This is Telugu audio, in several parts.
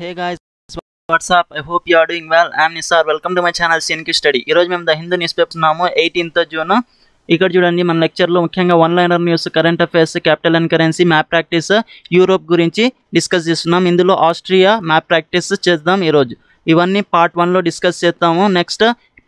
hey guys what's up I hope you are doing well I'm Nisar welcome to my channel సిన్కి స్టడీ ఈరోజు మేము ద హిందూ న్యూస్ పేపర్స్ ఉన్నాము ఎయిటీన్త్ జూన్ ఇక్కడ చూడండి మన లెక్చర్లో ముఖ్యంగా one liner news current affairs capital and currency map practice Europe గురించి డిస్కస్ చేస్తున్నాం ఇందులో ఆస్ట్రియా మ్యాప్ ప్రాక్టీస్ చేద్దాం ఈరోజు ఇవన్నీ పార్ట్ వన్లో డిస్కస్ చేస్తాము నెక్స్ట్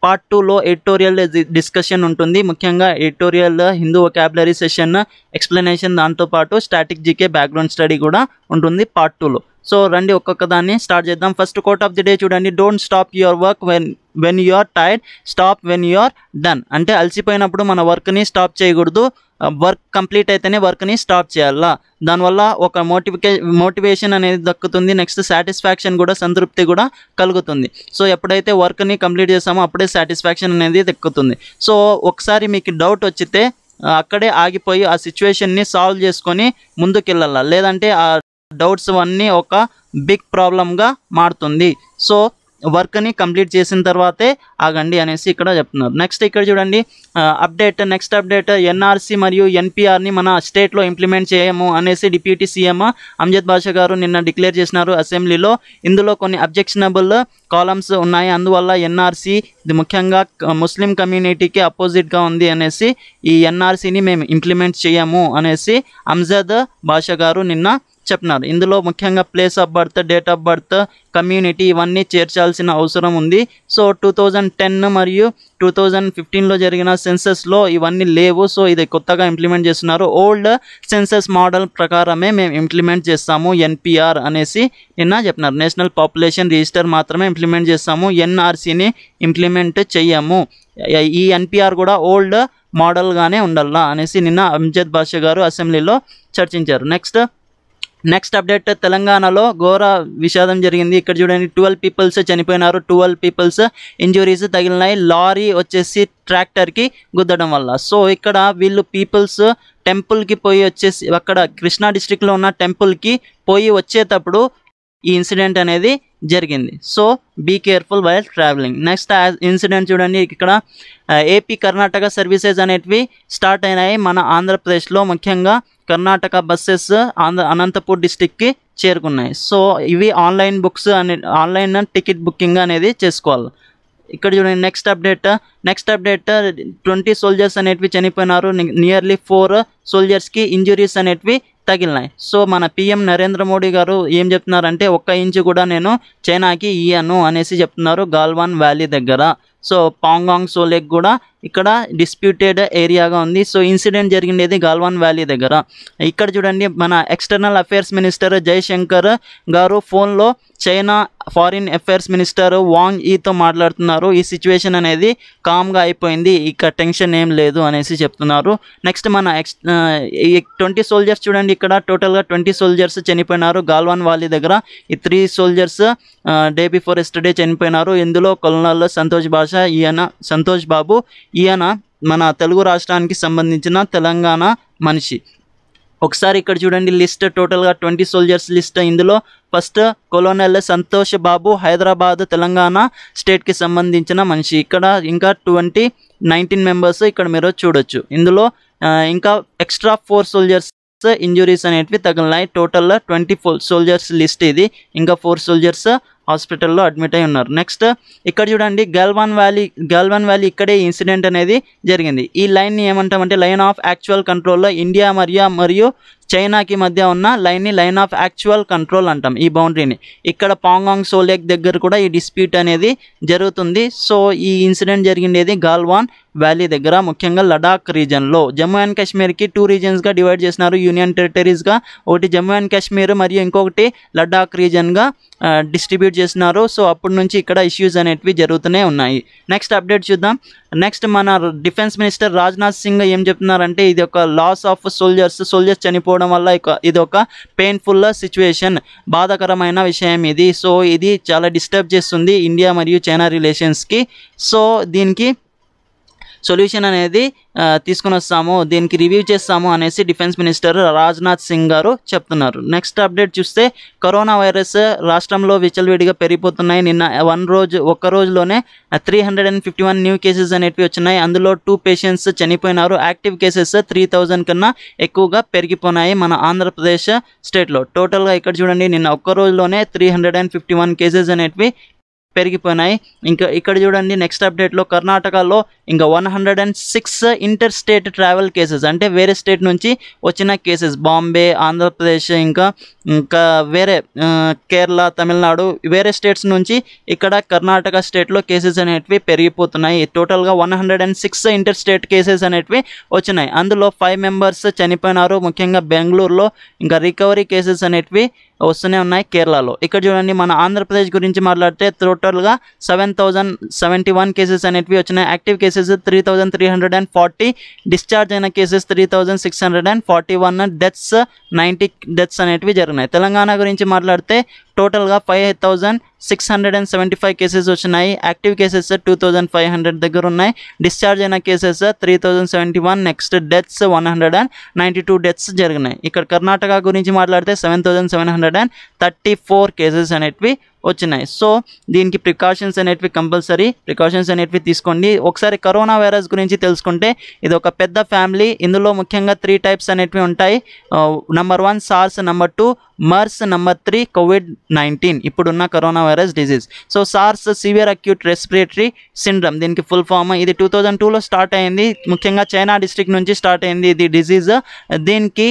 పార్ట్ టూలో ఎడిటోరియల్ డిస్కషన్ ఉంటుంది ముఖ్యంగా editorial Hindu vocabulary session explanation దాంతోపాటు స్టాటిక్ జీకే బ్యాక్గ్రౌండ్ స్టడీ కూడా ఉంటుంది పార్ట్ టూలో సో రండి ఒక్కొక్క దాన్ని స్టార్ట్ చేద్దాం first quote of the day చూడండి don't stop your work when when you are tired stop when you are done అంటే అలసిపోయినప్పుడు మన వర్క్ని స్టాప్ చేయకూడదు వర్క్ uh, కంప్లీట్ అయితేనే వర్క్ని స్టాప్ చేయాలా దానివల్ల ఒక మోటివికే మోటివేషన్ అనేది దక్కుతుంది నెక్స్ట్ సాటిస్ఫాక్షన్ కూడా సంతృప్తి కూడా కలుగుతుంది సో ఎప్పుడైతే వర్క్ని కంప్లీట్ చేస్తామో అప్పుడే సాటిస్ఫాక్షన్ అనేది దక్కుతుంది సో ఒకసారి మీకు డౌట్ వచ్చితే అక్కడే ఆగిపోయి ఆ సిచ్యువేషన్ని సాల్వ్ చేసుకొని వెళ్ళాలా లేదంటే ఆ డౌట్స్ అన్నీ ఒక బిగ్ ప్రాబ్లంగా మారుతుంది సో వర్క్ని కంప్లీట్ చేసిన తర్వాతే ఆగండి అనేసి ఇక్కడ చెప్తున్నారు నెక్స్ట్ ఇక్కడ చూడండి అప్డేట్ నెక్స్ట్ అప్డేట్ ఎన్ఆర్సీ మరియు ఎన్పిఆర్ని మన స్టేట్లో ఇంప్లిమెంట్ చేయము అనేసి డిప్యూటీ సీఎం అమ్జద్ బాషా గారు నిన్న డిక్లేర్ చేసినారు అసెంబ్లీలో ఇందులో కొన్ని అబ్జెక్షనబుల్ కాలమ్స్ ఉన్నాయి అందువల్ల ఎన్ఆర్సీ ఇది ముఖ్యంగా ముస్లిం కమ్యూనిటీకి అపోజిట్గా ఉంది అనేసి ఈ ఎన్ఆర్సీని మేము ఇంప్లిమెంట్ చేయము అనేసి అమ్జద్ బాషా గారు నిన్న చెప్పినారు ఇందులో ముఖ్యంగా place of birth date of birth community ఇవన్నీ చేర్చాల్సిన అవసరం ఉంది సో టూ థౌజండ్ టెన్ మరియు టూ థౌజండ్ ఫిఫ్టీన్లో జరిగిన సెన్సెస్లో ఇవన్నీ లేవు సో ఇది కొత్తగా ఇంప్లిమెంట్ చేస్తున్నారు ఓల్డ్ సెన్సెస్ మోడల్ ప్రకారమే మేము ఇంప్లిమెంట్ చేస్తాము ఎన్పిఆర్ అనేసి నిన్న చెప్పినారు నేషనల్ పాపులేషన్ రిజిస్టర్ మాత్రమే ఇంప్లిమెంట్ చేస్తాము ఎన్ఆర్సీని ఇంప్లిమెంట్ చెయ్యము ఈ ఎన్పిఆర్ కూడా ఓల్డ్ మోడల్గానే ఉండాలా అనేసి నిన్న అంజద్ భాష గారు అసెంబ్లీలో చర్చించారు నెక్స్ట్ నెక్స్ట్ అప్డేట్ తెలంగాణలో ఘోర విషాదం జరిగింది ఇక్కడ చూడండి ట్వెల్వ్ పీపుల్స్ చనిపోయినారు ట్వెల్వ్ పీపుల్స్ ఇంజురీస్ తగిలినాయి లారీ వచ్చేసి ట్రాక్టర్కి గుద్దడం వల్ల సో ఇక్కడ వీళ్ళు పీపుల్స్ టెంపుల్కి పోయి వచ్చేసి అక్కడ కృష్ణా డిస్టిక్లో ఉన్న టెంపుల్కి పోయి వచ్చేటప్పుడు ఈ ఇన్సిడెంట్ అనేది జరిగింది so be careful while travelling next incident చూడండి ఇక్కడ ఏపీ కర్ణాటక సర్వీసెస్ అనేటివి స్టార్ట్ అయినాయి మన ఆంధ్రప్రదేశ్లో ముఖ్యంగా కర్ణాటక బస్సెస్ ఆంధ్ర అనంతపూర్ డిస్టిక్కి చేరుకున్నాయి సో ఇవి ఆన్లైన్ బుక్స్ అనే ఆన్లైన్ టికెట్ బుకింగ్ అనేది చేసుకోవాలి ఇక్కడ చూడండి next update next update twenty soldiers అనేటివి చనిపోయినారు నియర్లీ ఫోర్ సోల్జర్స్కి ఇంజురీస్ అనేటివి తగిలినాయి సో మన పిఎం నరేంద్ర మోడీ గారు ఏం చెప్తున్నారంటే ఒక్క ఇంచు కూడా నేను చైనాకి ఇయ్యను అనేసి చెప్తున్నారు గాల్వాన్ వ్యాలీ దగ్గర సో పాంగాంగ్ సో లేక్ కూడా ఇక్కడ డిస్ప్యూటెడ్ ఏరియాగా ఉంది సో ఇన్సిడెంట్ జరిగిండేది గాల్వాన్ వ్యాలీ దగ్గర ఇక్కడ చూడండి మన external affairs minister Jaishankar garu ఫోన్లో China foreign affairs minister Wang ఈతో మాట్లాడుతున్నారు ఈ సిచ్యువేషన్ అనేది కామ్గా అయిపోయింది ఇక టెన్షన్ ఏం లేదు అనేసి చెప్తున్నారు నెక్స్ట్ మన ఎక్స్ ట్వంటీ సోల్జర్స్ చూడండి ఇక్కడ టోటల్గా ట్వంటీ సోల్జర్స్ చనిపోయినారు గాల్వాన్ వాలీ దగ్గర ఈ three soldiers day before yesterday చనిపోయినారు ఇందులో కొలనాల్లో సంతోష్ భాష రాజా ఈయన సంతోష్ బాబు ఈయన మన తెలుగు రాష్ట్రానికి సంబంధించిన తెలంగాణ మనిషి ఒకసారి ఇక్కడ చూడండి లిస్ట్ టోటల్గా ట్వంటీ సోల్జర్స్ లిస్ట్ ఇందులో ఫస్ట్ కొలోనెల్ సంతోష్ బాబు హైదరాబాద్ తెలంగాణ స్టేట్కి సంబంధించిన మనిషి ఇక్కడ ఇంకా ట్వంటీ నైన్టీన్ మెంబర్స్ ఇక్కడ మీరు చూడొచ్చు ఇందులో ఇంకా ఎక్స్ట్రా ఫోర్ సోల్జర్స్ ఇంజురీస్ అనేటివి తగిలినాయి total twenty four soldiers list ఇది ఇంకా ఫోర్ సోల్జర్స్ హాస్పిటల్లో అడ్మిట్ అయి ఉన్నారు నెక్స్ట్ ఇక్కడ చూడండి గల్వాన్ వ్యాలీ గల్వాన్ వ్యాలీ ఇక్కడే ఇన్సిడెంట్ అనేది జరిగింది ఈ లైన్ని ఏమంటామంటే లైన్ ఆఫ్ యాక్చువల్ కంట్రోల్లో ఇండియా మరియు మరియు చైనాకి మధ్య ఉన్న లైన్ని లైన్ ఆఫ్ యాక్చువల్ కంట్రోల్ అంటాం ఈ బౌండరీని ఇక్కడ పాంగాంగ్ సోలేక్ దగ్గర కూడా ఈ డిస్ప్యూట్ అనేది జరుగుతుంది సో ఈ ఇన్సిడెంట్ జరిగిండేది గాల్వాన్ వ్యాలీ దగ్గర ముఖ్యంగా లడాక్ రీజన్లో జమ్మూ అండ్ కాశ్మీర్కి టూ రీజన్స్గా డివైడ్ చేసినారు యూనియన్ టెరిటరీస్గా ఒకటి జమ్మూ అండ్ కాశ్మీర్ మరియు ఇంకొకటి లడాక్ రీజన్గా డిస్ట్రిబ్యూట్ చేసినారు సో అప్పటి నుంచి ఇక్కడ ఇష్యూస్ అనేటివి జరుగుతూనే ఉన్నాయి నెక్స్ట్ అప్డేట్ చూద్దాం నెక్స్ట్ మన డిఫెన్స్ మినిస్టర్ రాజ్నాథ్ సింగ్ ఏం చెప్తున్నారంటే ఇది ఒక లాస్ ఆఫ్ సోల్జర్స్ సోల్జర్స్ చనిపోవడం వల్ల ఇది ఒక పెయిన్ఫుల్ సిచ్యువేషన్ బాధాకరమైన విషయం ఇది సో ఇది చాలా డిస్టర్బ్ చేస్తుంది ఇండియా మరియు చైనా రిలేషన్స్కి సో దీనికి సొల్యూషన్ అనేది తీసుకుని వస్తాము దీనికి రివ్యూ చేస్తాము అనేసి డిఫెన్స్ మినిస్టర్ రాజ్నాథ్ సింగ్ గారు చెప్తున్నారు నెక్స్ట్ అప్డేట్ చూస్తే కరోనా వైరస్ రాష్ట్రంలో విచలవిడిగా పెరిగిపోతున్నాయి నిన్న వన్ రోజు ఒక్క రోజులోనే three hundred and fifty one new cases అనేటివి వచ్చినాయి అందులో టూ పేషెంట్స్ చనిపోయినారు యాక్టివ్ కేసెస్ త్రీ థౌజండ్ కన్నా ఎక్కువగా పెరిగిపోయినాయి మన ఆంధ్రప్రదేశ్ స్టేట్లో టోటల్గా ఇక్కడ చూడండి నిన్న ఒక్క రోజులోనే three hundred and fifty one cases అనేటివి పెరిగిపోయినాయి ఇంకా ఇక్కడ చూడండి నెక్స్ట్ అప్డేట్లో కర్ణాటకలో ఇంకా one hundred and six inter state travel cases అంటే వేరే స్టేట్ నుంచి వచ్చిన కేసెస్ బాంబే ఆంధ్రప్రదేశ్ ఇంకా ఇంకా వేరే కేరళ తమిళనాడు వేరే స్టేట్స్ నుంచి ఇక్కడ కర్ణాటక స్టేట్లో కేసెస్ అనేటివి పెరిగిపోతున్నాయి టోటల్గా one hundred and six inter state cases అనేటివి వచ్చినాయి అందులో ఫైవ్ మెంబర్స్ చనిపోయినారు ముఖ్యంగా బెంగళూరులో ఇంకా రికవరీ కేసెస్ అనేటివి వస్తూనే ఉన్నాయి కేరళలో ఇక్కడ చూడండి మన ఆంధ్రప్రదేశ్ గురించి మాట్లాడితే టోటల్గా seven thousand seventy one cases అనేటివి వచ్చినాయి active cases three thousand three hundred and forty discharge అయిన cases three thousand six hundred and forty one deaths ninety deaths అనేటివి జరిగినాయి తెలంగాణ గురించి మాట్లాడితే టోటల్గా five thousand six hundred and seventy five cases వచ్చినాయి active cases two thousand five hundred దగ్గర ఉన్నాయి డిశ్చార్జ్ అయిన cases three thousand seventy one next deaths one hundred and ninety two deaths జరిగినాయి ఇక్కడ కర్ణాటక గురించి మాట్లాడితే seven thousand seven hundred and thirty four cases అనేటివి వచ్చినాయి సో దీనికి ప్రికాషన్స్ అనేటివి కంపల్సరీ ప్రికాషన్స్ అనేటివి తీసుకోండి ఒకసారి కరోనా వైరస్ గురించి తెలుసుకుంటే ఇది ఒక పెద్ద ఫ్యామిలీ ఇందులో ముఖ్యంగా త్రీ టైప్స్ అనేటివి ఉంటాయి number one SARS number two MERS number three COVID nineteen ఇప్పుడున్న corona virus disease so SARS severe acute respiratory syndrome దీనికి ఫుల్ ఫామ్ ఇది టూ థౌజండ్ టూలో స్టార్ట్ అయింది ముఖ్యంగా చైనా డిస్ట్రిక్ట్ నుంచి స్టార్ట్ అయింది ఇది డిజీజ్ దీనికి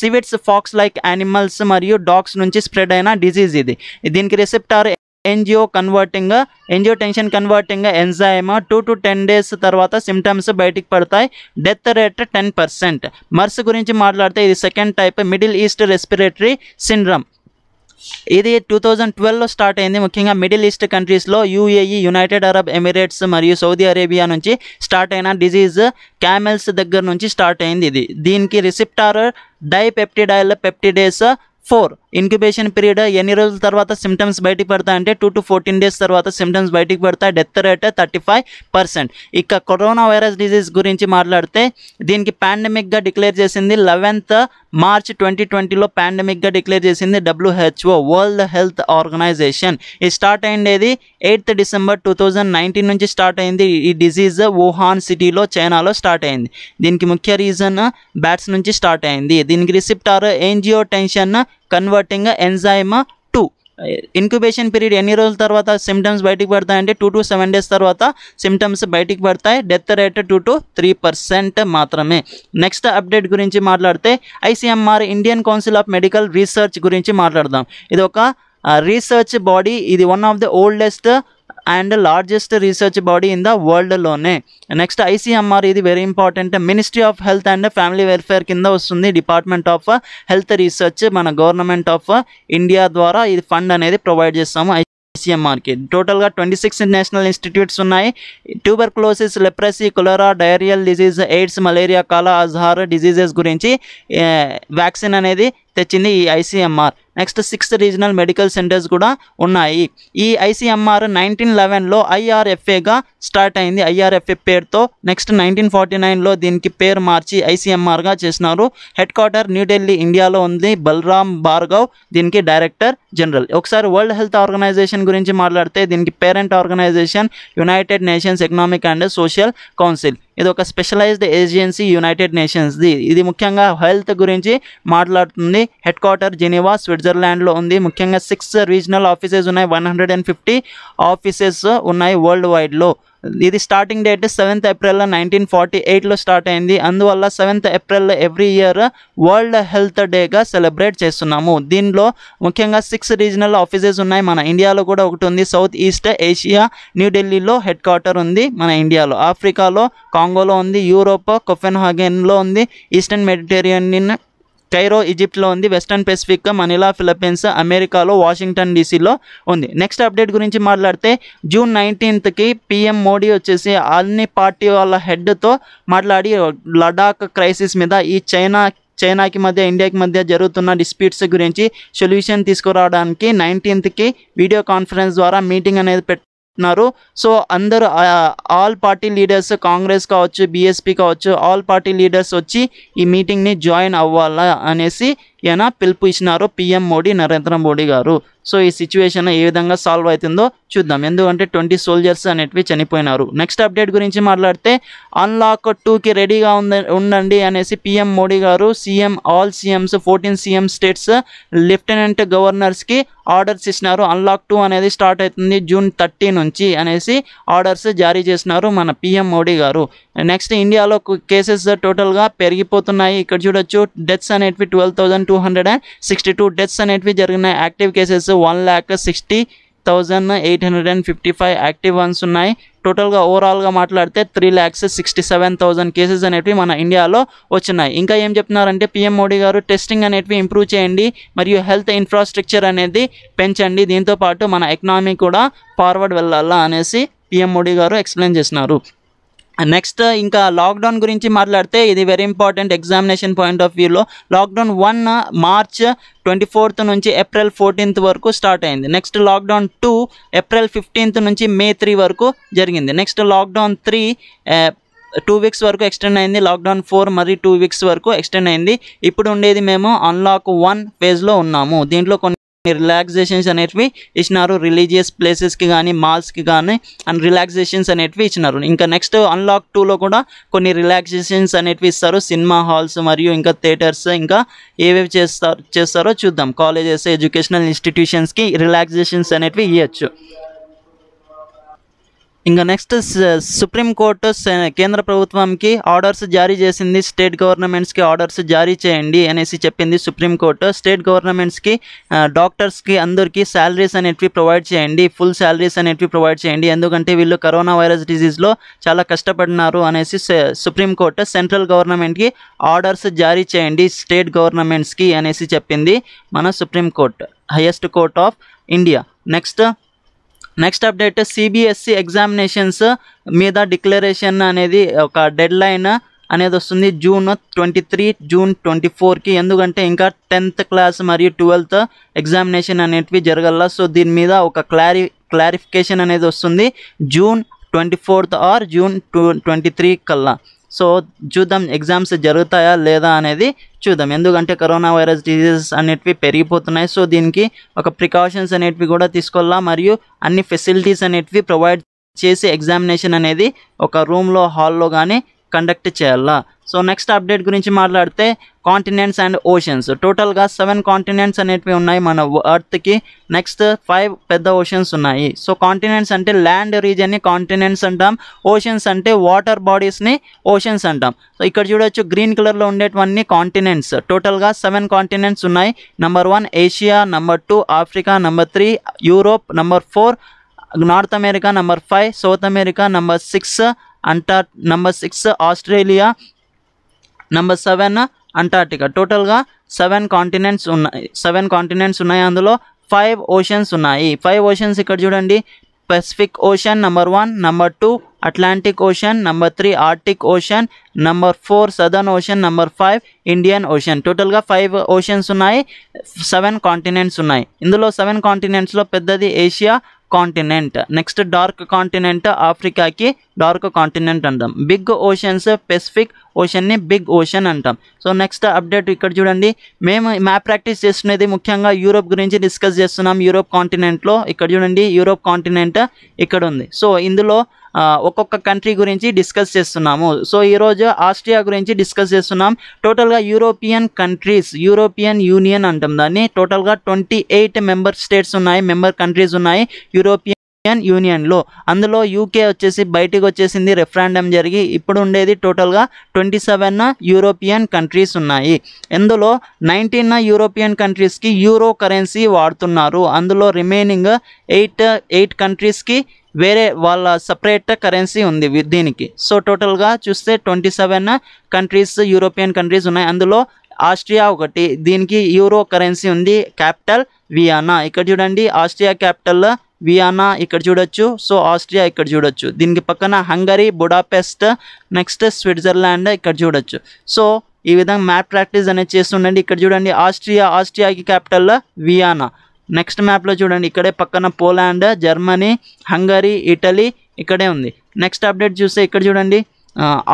సివిట్స్ ఫాక్స్ లైక్ యానిమల్స్ మరియు డాగ్స్ నుంచి స్ప్రెడ్ అయిన డిజీజ్ ఇది దీనికి రెసిప్ షిఫ్ట్ ఆర్ ఎన్జిఓ converting angiotensin converting enzyme two to ten days తర్వాత సిమ్టమ్స్ బయటికి పడతాయి death rate ten percent MERS గురించి మాట్లాడితే ఇది second type middle east respiratory syndrome ఇది టూ థౌజండ్ ట్వెల్వ్లో స్టార్ట్ అయింది ముఖ్యంగా మిడిల్ ఈస్ట్ కంట్రీస్లో యూఏఈ యునైటెడ్ అరబ్ ఎమిరేట్స్ మరియు సౌదీ అరేబియా నుంచి స్టార్ట్ అయిన డిజీజ్ క్యామెల్స్ దగ్గర నుంచి స్టార్ట్ అయింది ఇది దీనికి receptor dipeptidyl peptidase four incubation period ఎన్ని రోజుల తర్వాత సిమ్టమ్స్ బయటికి పడతాయి అంటే టూ టు ఫోర్టీన్ డేస్ తర్వాత సిమ్టమ్స్ బయటికి పడతాయి death rate thirty five percent ఇక కరోనా వైరస్ డిజీజ్ గురించి మాట్లాడితే దీనికి పాండమిక్గా డిక్లేర్ చేసింది లెవెన్త్ మార్చ్ ట్వంటీ ట్వంటీలో పాండమిక్గా డిక్లేర్ చేసింది డబ్ల్యూహెచ్ఓ వరల్డ్ హెల్త్ ఆర్గనైజేషన్ ఇది స్టార్ట్ అయ్యేది eighth December two thousand nineteen నుంచి స్టార్ట్ అయింది ఈ డిజీజ్ వుహాన్ సిటీలో చైనాలో స్టార్ట్ అయింది దీనికి ముఖ్య రీజన్ బ్యాట్స్ నుంచి స్టార్ట్ అయింది దీనికి receptor are angiotensin converting enzyme 2 incubation period ఎన్ని రోజుల తర్వాత సింప్టమ్స్ బయటికి వస్తాయి అంటే 2 to 7 days తర్వాత సింప్టమ్స్ బయటికి వస్తాయి డెత్ రేట్ 2 to 3% మాత్రమే నెక్స్ట్ అప్డేట్ గురించి మాట్లాడితే ICMR Indian council of medical research గురించి మాట్లాడదాం ఇది ఒక రీసెర్చ్ బాడీ ఇది one of the oldest and largest research body in the వరల్డ్లోనే నెక్స్ట్ ఐసీఎంఆర్ ఇది very important ministry of health and family welfare కింద వస్తుంది డిపార్ట్మెంట్ ఆఫ్ హెల్త్ రీసెర్చ్ మన గవర్నమెంట్ ఆఫ్ ఇండియా ద్వారా ఇది ఫండ్ అనేది ప్రొవైడ్ చేస్తాము ఐసీఎంఆర్కి టోటల్గా ట్వంటీ సిక్స్ నేషనల్ ఇన్స్టిట్యూట్స్ ఉన్నాయి tuberculosis leprosy cholera diarrhoeal disease AIDS malaria kala అజహార్ diseases గురించి వ్యాక్సిన్ eh, అనేది తెచ్చింది ఈ ICMR next sixth regional medical centres కూడా ఉన్నాయి ఈ ఐసీఎంఆర్ నైన్టీన్ లెవెన్లో ఐఆర్ఎఫ్ఏగా స్టార్ట్ అయింది ఐఆర్ఎఫ్ఏ పేరుతో నెక్స్ట్ నైన్టీన్ ఫార్టీ నైన్లో దీనికి పేరు మార్చి ఐసీఎంఆర్గా చేసినారు హెడ్ క్వార్టర్ న్యూఢిల్లీ ఇండియాలో ఉంది బలరామ్ భార్గవ్ దీనికి డైరెక్టర్ జనరల్ ఒకసారి వరల్డ్ హెల్త్ ఆర్గనైజేషన్ గురించి మాట్లాడితే దీనికి parent organization united nations economic and social council ఇది ఒక స్పెషలైజ్డ్ ఏజెన్సీ యునైటెడ్ నేషన్స్ది ఇది ముఖ్యంగా హెల్త్ గురించి మాట్లాడుతుంది హెడ్ క్వార్టర్ జెనీవా స్విట్జర్లాండ్లో ఉంది ముఖ్యంగా సిక్స్ రీజనల్ ఆఫీసెస్ ఉన్నాయి one hundred and fifty offices ఉన్నాయి వరల్డ్ వైడ్లో ఇది starting date seventh April nineteen forty ఎయిట్లో స్టార్ట్ అయింది అందువల్ల seventh April every year world health డేగా సెలబ్రేట్ చేస్తున్నాము దీనిలో ముఖ్యంగా సిక్స్ రీజనల్ ఆఫీసెస్ ఉన్నాయి మన ఇండియాలో కూడా ఒకటి ఉంది సౌత్ ఈస్ట్ ఏషియా న్యూఢిల్లీలో హెడ్ క్వార్టర్ ఉంది మన ఇండియాలో ఆఫ్రికాలో కాంగోలో ఉంది యూరోప్ కొఫెన్ హాగెన్లో ఉంది ఈస్టర్న్ మెడిటేరియన్ కైరో ఈజిప్ట్లో ఉంది వెస్టర్న్ పెసిఫిక్ మనీలా ఫిలిపీన్స్ అమెరికాలో వాషింగ్టన్ డీసీలో ఉంది నెక్స్ట్ అప్డేట్ గురించి మాట్లాడితే జూన్ నైన్టీన్త్కి పిఎం మోడీ వచ్చేసి అన్ని పార్టీ వాళ్ళ హెడ్తో మాట్లాడి లడాక్ క్రైసిస్ మీద ఈ చైనా చైనాకి మధ్య ఇండియాకి మధ్య జరుగుతున్న డిస్ప్యూట్స్ గురించి సొల్యూషన్ తీసుకురావడానికి నైన్టీన్త్కి వీడియో కాన్ఫరెన్స్ ద్వారా మీటింగ్ అనేది పెట్ చెప్తున్నారు సో అందరూ ఆల్ పార్టీ లీడర్స్ కాంగ్రెస్ కావచ్చు బీఎస్పీ కావచ్చు ఆల్ పార్టీ లీడర్స్ వచ్చి ఈ మీటింగ్ని జాయిన్ అవ్వాలా అనేసి ఈయన పిలుపు ఇచ్చినారు పిఎం మోడీ నరేంద్ర మోడీ గారు సో ఈ సిచ్యువేషన్ ఏ విధంగా సాల్వ్ అవుతుందో చూద్దాం ఎందుకంటే ట్వంటీ సోల్జర్స్ అనేటివి చనిపోయినారు నెక్స్ట్ అప్డేట్ గురించి మాట్లాడితే అన్లాక్ టూకి రెడీగా ఉంద ఉండండి అనేసి PM Modi garu CM all CMs fourteen CM states lieutenant గవర్నర్స్కి ఆర్డర్స్ ఇచ్చినారు అన్లాక్ టూ అనేది స్టార్ట్ అవుతుంది జూన్ థర్టీ నుంచి అనేసి ఆర్డర్స్ జారీ చేసినారు మన పిఎం మోడీ గారు నెక్స్ట్ ఇండియాలో కేసెస్ టోటల్గా పెరిగిపోతున్నాయి ఇక్కడ చూడొచ్చు డెత్స్ అనేటివి twelve thousand two hundred and sixty two deaths అనేటివి జరిగినాయి active cases one lakh sixty thousand eight hundred and fifty five active ones ఉన్నాయి టోటల్గా ఓవరాల్గా మాట్లాడితే three lakhs sixty seven thousand cases అనేటివి మన ఇండియాలో వచ్చినాయి ఇంకా ఏం చెప్తున్నారంటే పీఎం మోడీ గారు టెస్టింగ్ అనేటివి ఇంప్రూవ్ చేయండి మరియు హెల్త్ ఇన్ఫ్రాస్ట్రక్చర్ అనేది పెంచండి దీంతోపాటు మన ఎకనామీ కూడా ఫార్వర్డ్ వెళ్ళాలా అనేసి పీఎం మోడీ గారు ఎక్స్ప్లెయిన్ చేసినారు నెక్స్ట్ ఇంకా లాక్డౌన్ గురించి మాట్లాడితే ఇది very important examination point of వ్యూలో lockdown one March twenty fourth నుంచి ఏప్రిల్ ఫోర్టీన్త్ వరకు స్టార్ట్ అయింది next lockdown two April fifteenth నుంచి మే త్రీ వరకు జరిగింది next lockdown three two weeks వరకు ఎక్స్టెండ్ అయింది లాక్డౌన్ ఫోర్ మరి టూ వీక్స్ వరకు ఎక్స్టెండ్ అయింది ఇప్పుడు ఉండేది మేము అన్లాక్ వన్ ఫేజ్లో ఉన్నాము దీంట్లో కొన్ని రిలాక్సేషన్స్ అనేటివి ఇచ్చినారు రిలీజియస్ ప్లేసెస్కి కానీ మాల్స్కి కానీ అండ్ రిలాక్సేషన్స్ అనేటివి ఇచ్చినారు ఇంకా నెక్స్ట్ అన్లాక్ టూలో కూడా కొన్ని రిలాక్సేషన్స్ అనేటివి ఇస్తారు సినిమా హాల్స్ మరియు ఇంకా థియేటర్స్ ఇంకా ఏవేవి చేస్తారు చేస్తారో చూద్దాం కాలేజెస్ ఎడ్యుకేషనల్ ఇన్స్టిట్యూషన్స్కి రిలాక్సేషన్స్ అనేటివి ఇవ్వచ్చు ఇంకా నెక్స్ట్ సుప్రీంకోర్టు కేంద్ర ప్రభుత్వంకి ఆర్డర్స్ జారీ చేసింది స్టేట్ గవర్నమెంట్స్కి ఆర్డర్స్ జారీ చేయండి అనేసి చెప్పింది సుప్రీంకోర్టు స్టేట్ గవర్నమెంట్స్కి డాక్టర్స్కి అందరికీ శాలరీస్ అనేటివి ప్రొవైడ్ చేయండి ఫుల్ శాలరీస్ అనేటివి ప్రొవైడ్ చేయండి ఎందుకంటే వీళ్ళు కరోనా వైరస్ డిజీజ్లో చాలా కష్టపడినారు అనేసి సుప్రీంకోర్టు సెంట్రల్ గవర్నమెంట్కి ఆర్డర్స్ జారీ చేయండి స్టేట్ గవర్నమెంట్స్కి అనేసి చెప్పింది మన supreme court highest court of India next next update CBSE examinations మీద డిక్లరేషన్ అనేది ఒక డెడ్ లైన్ అనేది వస్తుంది June twenty three June twenty ఫోర్కి ఎందుకంటే ఇంకా టెన్త్ క్లాస్ మరియు ట్వెల్త్ ఎగ్జామినేషన్ అనేటివి జరగల సో దీని మీద ఒక క్లారి క్లారిఫికేషన్ అనేది వస్తుంది June twenty fourth or June twenty three కల్లా సో చూద్దాం ఎగ్జామ్స్ జరుగుతాయా లేదా అనేది చూద్దాం ఎందుకంటే కరోనా వైరస్ డిజీజెస్ అనేటివి పెరిగిపోతున్నాయి సో దీనికి ఒక ప్రికాషన్స్ అనేటివి కూడా తీసుకోవాలా మరియు అన్ని ఫెసిలిటీస్ అనేటివి ప్రొవైడ్ చేసి ఎగ్జామినేషన్ అనేది ఒక రూమ్లో హాల్లో కానీ కండక్ట్ చేయాలా సో నెక్స్ట్ అప్డేట్ గురించి మాట్లాడితే కాంటినెంట్స్ అండ్ ఓషన్స్ టోటల్గా సెవెన్ కాంటినెంట్స్ అనేటివి ఉన్నాయి మన అర్త్కి నెక్స్ట్ ఫైవ్ పెద్ద ఓషన్స్ ఉన్నాయి సో కాంటినెంట్స్ అంటే ల్యాండ్ రీజియన్ని కాంటినెంట్స్ అంటాం ఓషన్స్ అంటే వాటర్ బాడీస్ని ఓషన్స్ అంటాం సో ఇక్కడ చూడొచ్చు గ్రీన్ కలర్లో ఉండేటివన్నీ కాంటినెంట్స్ టోటల్గా సెవెన్ కాంటినెంట్స్ ఉన్నాయి number one Asia number two Africa number three Europe number four north America number five south America number six అంటార్ number six Australia number seven Antarctica టోటల్గా సెవెన్ కాంటినెంట్స్ ఉన్నాయి సెవెన్ కాంటినెంట్స్ ఉన్నాయి అందులో ఫైవ్ ఓషన్స్ ఉన్నాయి ఫైవ్ ఓషన్స్ ఇక్కడ చూడండి pacific ocean number one number two atlantic ocean number three arctic ocean number four southern ocean number five Indian ocean టోటల్గా ఫైవ్ ఓషన్స్ ఉన్నాయి సెవెన్ కాంటినెంట్స్ ఉన్నాయి ఇందులో సెవెన్ కాంటినెంట్స్లో పెద్దది Asia continent next dark continent ఆఫ్రికాకి డార్క్ కాంటినెంట్ అంటాం బిగ్ ఓషన్స్ పెసిఫిక్ ఓషన్ని బిగ్ ఓషన్ అంటాం సో నెక్స్ట్ అప్డేట్ ఇక్కడ చూడండి మేము మ్యాప్ ప్రాక్టీస్ చేస్తున్నది ముఖ్యంగా యూరోప్ గురించి డిస్కస్ చేస్తున్నాం యూరోప్ కాంటినెంట్లో ఇక్కడ చూడండి యూరోప్ కాంటినెంట్ ఇక్కడ ఉంది సో ఇందులో ఒక్కొక్క కంట్రీ గురించి డిస్కస్ చేస్తున్నాము సో ఈరోజు ఆస్ట్రియా గురించి డిస్కస్ చేస్తున్నాం టోటల్గా యూరోపియన్ కంట్రీస్ యూరోపియన్ యూనియన్ అంటాం దాన్ని టోటల్గా ట్వంటీ ఎయిట్ మెంబర్ స్టేట్స్ ఉన్నాయి మెంబర్ కంట్రీస్ ఉన్నాయి యూరోపియన్ యూరోపియన్ యూనియన్లో అందులో యూకే వచ్చేసి బయటికి వచ్చేసింది రెఫరాండం జరిగి ఇప్పుడు ఉండేది టోటల్గా ట్వంటీ సెవెన్ యూరోపియన్ కంట్రీస్ ఉన్నాయి ఇందులో నైన్టీన్ యూరోపియన్ కంట్రీస్కి యూరో కరెన్సీ వాడుతున్నారు అందులో రిమైనింగ్ ఎయిట్ ఎయిట్ కంట్రీస్కి వేరే వాళ్ళ సపరేట్ కరెన్సీ ఉంది దీనికి సో టోటల్గా చూస్తే twenty seven countries European countries ఉన్నాయి అందులో ఆస్ట్రియా ఒకటి దీనికి యూరో కరెన్సీ ఉంది క్యాపిటల్ వియానా ఇక్కడ చూడండి ఆస్ట్రియా క్యాపిటల్ వియానా ఇక్కడ చూడొచ్చు సో ఆస్ట్రియా ఇక్కడ చూడొచ్చు దీనికి పక్కన హంగరీ బుడాపెస్ట్ నెక్స్ట్ స్విట్జర్లాండ్ ఇక్కడ చూడొచ్చు సో ఈ విధంగా మ్యాప్ ప్రాక్టీస్ అనేది చేస్తుండండి ఇక్కడ చూడండి ఆస్ట్రియా ఆస్ట్రియాకి క్యాపిటల్ వియానా నెక్స్ట్ మ్యాప్లో చూడండి ఇక్కడే పక్కన పోలాండ్ జర్మనీ హంగరీ ఇటలీ ఇక్కడే ఉంది నెక్స్ట్ అప్డేట్ చూస్తే ఇక్కడ చూడండి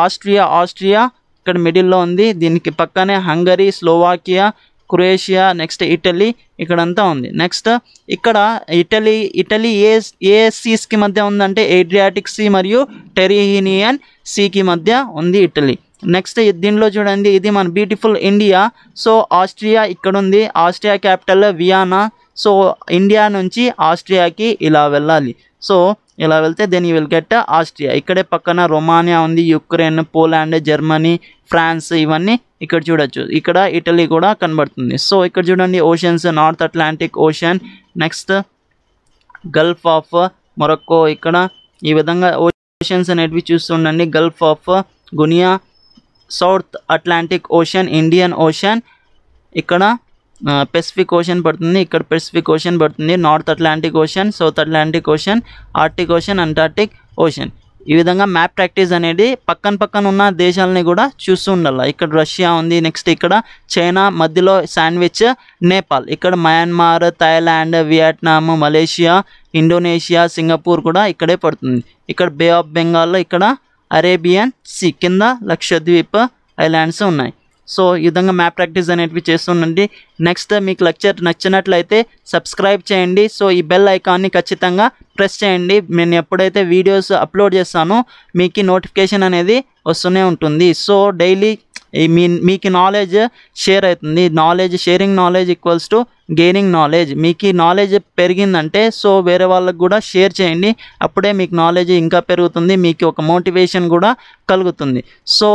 ఆస్ట్రియా ఆస్ట్రియా ఇక్కడ మిడిల్లో ఉంది దీనికి పక్కనే Hungary Slovakia Croatia next Italy ఇక్కడంతా ఉంది నెక్స్ట్ ఇక్కడ ఇటలీ ఇటలీ ఏ ఏ సీస్కి మధ్య ఉందంటే ఏడ్రియాటిక్ సీ మరియు టెరిహినియన్ సీకి మధ్య ఉంది ఇటలీ నెక్స్ట్ దీనిలో చూడండి ఇది మన బ్యూటిఫుల్ ఇండియా సో ఆస్ట్రియా ఇక్కడ ఉంది Austria capital Vienna so India నుంచి ఆస్ట్రియాకి ఇలా వెళ్ళాలి సో ఇలా వెళ్తే then you will get Austria ఇక్కడే పక్కన రొమానియా ఉంది యుక్రెయిన్ పోలాండ్ జర్మనీ ఫ్రాన్స్ ఇవన్నీ ఇక్కడ చూడొచ్చు ఇక్కడ ఇటలీ కూడా కనబడుతుంది సో ఇక్కడ చూడండి oceans north atlantic ocean next gulf of Morocco ఇక్కడ ఈ విధంగా ఓషన్స్ అనేటివి చూస్తుండండి gulf of Guinea south atlantic ocean Indian ocean ఇక్కడ పెసిఫిక్ ఓషన్ పడుతుంది ఇక్కడ పెసిఫిక్ ఓషన్ పడుతుంది north atlantic ocean south atlantic ocean arctic ocean antarctic ocean ఈ విధంగా మ్యాప్ ప్రాక్టీస్ అనేది పక్కన పక్కన ఉన్న దేశాలని కూడా చూస్తూ ఉండాలి ఇక్కడ రష్యా ఉంది నెక్స్ట్ ఇక్కడ చైనా మధ్యలో శాండ్విచ్ నేపాల్ ఇక్కడ Myanmar Thailand Vietnam Malaysia Indonesia Singapore కూడా ఇక్కడే పడుతుంది ఇక్కడ బే ఆఫ్ బెంగాల్లో ఇక్కడ అరేబియన్ సీ కింద లక్షద్వీప్ ఐలాండ్స్ ఉన్నాయి సో ఈ విధంగా మ్యాప్ ప్రాక్టీస్ అనేటివి చేస్తుండండి నెక్స్ట్ మీకు లెక్చర్ నచ్చినట్లయితే సబ్స్క్రైబ్ చేయండి సో ఈ బెల్ ఐకాన్ని ఖచ్చితంగా ప్రెస్ చేయండి నేను ఎప్పుడైతే వీడియోస్ అప్లోడ్ చేస్తానో మీకు నోటిఫికేషన్ అనేది వస్తూనే ఉంటుంది సో డైలీ ఈ మీ మీకు నాలెడ్జ్ షేర్ అవుతుంది knowledge sharing knowledge equals to gaining knowledge మీకు నాలెడ్జ్ పెరిగిందంటే సో వేరే వాళ్ళకు కూడా షేర్ చేయండి అప్పుడే మీకు నాలెడ్జ్ ఇంకా పెరుగుతుంది మీకు ఒక మోటివేషన్ కూడా కలుగుతుంది so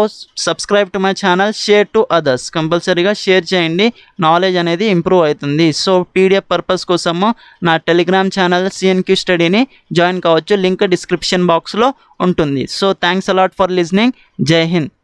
subscribe to my channel share to others కంపల్సరీగా షేర్ చేయండి నాలెడ్జ్ అనేది ఇంప్రూవ్ అవుతుంది సో పీడిఎఫ్ పర్పస్ కోసము నా టెలిగ్రామ్ ఛానల్ సిఎన్క్యూ స్టడీని జాయిన్ కావచ్చు లింక్ డిస్క్రిప్షన్ బాక్స్లో ఉంటుంది so thanks a lot for listening Jai Hind